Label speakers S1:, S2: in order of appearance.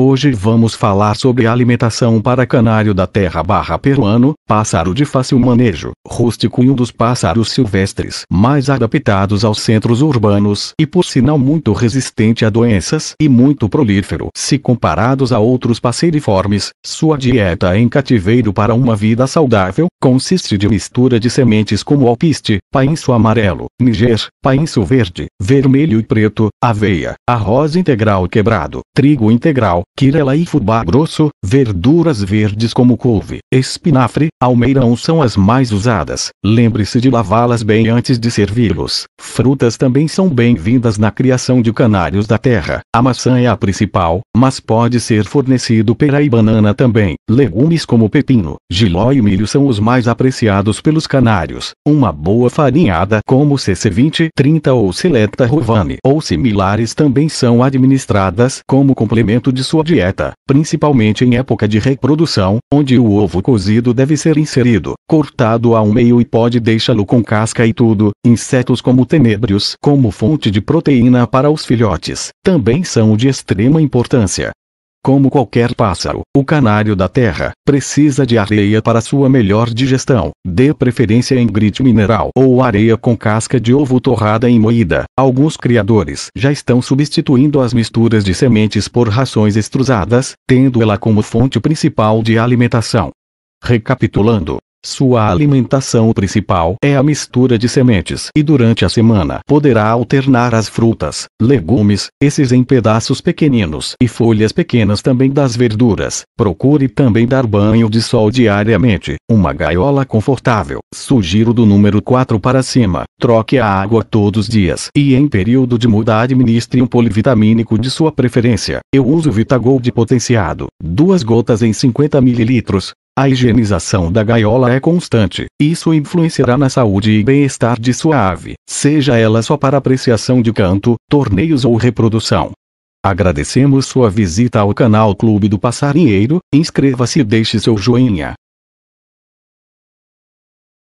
S1: Hoje vamos falar sobre alimentação para canário da terra barra peruano, pássaro de fácil manejo, rústico e um dos pássaros silvestres mais adaptados aos centros urbanos e por sinal muito resistente a doenças e muito prolífero. Se comparados a outros passeriformes, sua dieta em cativeiro para uma vida saudável consiste de mistura de sementes como alpiste, painço amarelo, niger, painço verde, vermelho e preto, aveia, arroz integral quebrado, trigo integral, quirela e fubá grosso, verduras verdes como couve, espinafre, almeirão são as mais usadas. Lembre-se de lavá-las bem antes de servi-los. Frutas também são bem-vindas na criação de canários da terra. A maçã é a principal, mas pode ser fornecido pera e banana também. Legumes como pepino, giló e milho são os mais apreciados pelos canários. Uma boa farinhada como CC20, 30 ou Selecta Rovani ou similares também são administradas como complemento de sua sua dieta, principalmente em época de reprodução, onde o ovo cozido deve ser inserido, cortado ao meio e pode deixá-lo com casca e tudo. Insetos como tenebrios, como fonte de proteína para os filhotes, também são de extrema importância. Como qualquer pássaro, o canário da terra precisa de areia para sua melhor digestão, dê preferência em grite mineral ou areia com casca de ovo torrada e moída. Alguns criadores já estão substituindo as misturas de sementes por rações extrusadas, tendo ela como fonte principal de alimentação. Recapitulando, sua alimentação principal é a mistura de sementes e durante a semana poderá alternar as frutas, legumes, esses em pedaços pequeninos e folhas pequenas também das verduras. Procure também dar banho de sol diariamente, uma gaiola confortável. Sugiro do número 4 para cima. Troque a água todos os dias e em período de muda administre um polivitamínico de sua preferência. Eu uso Vitagold potenciado, duas gotas em 50 ml, a higienização da gaiola é constante, isso influenciará na saúde e bem-estar de sua ave, seja ela só para apreciação de canto, torneios ou reprodução. Agradecemos sua visita ao canal Clube do Passarinheiro, inscreva-se e deixe seu joinha.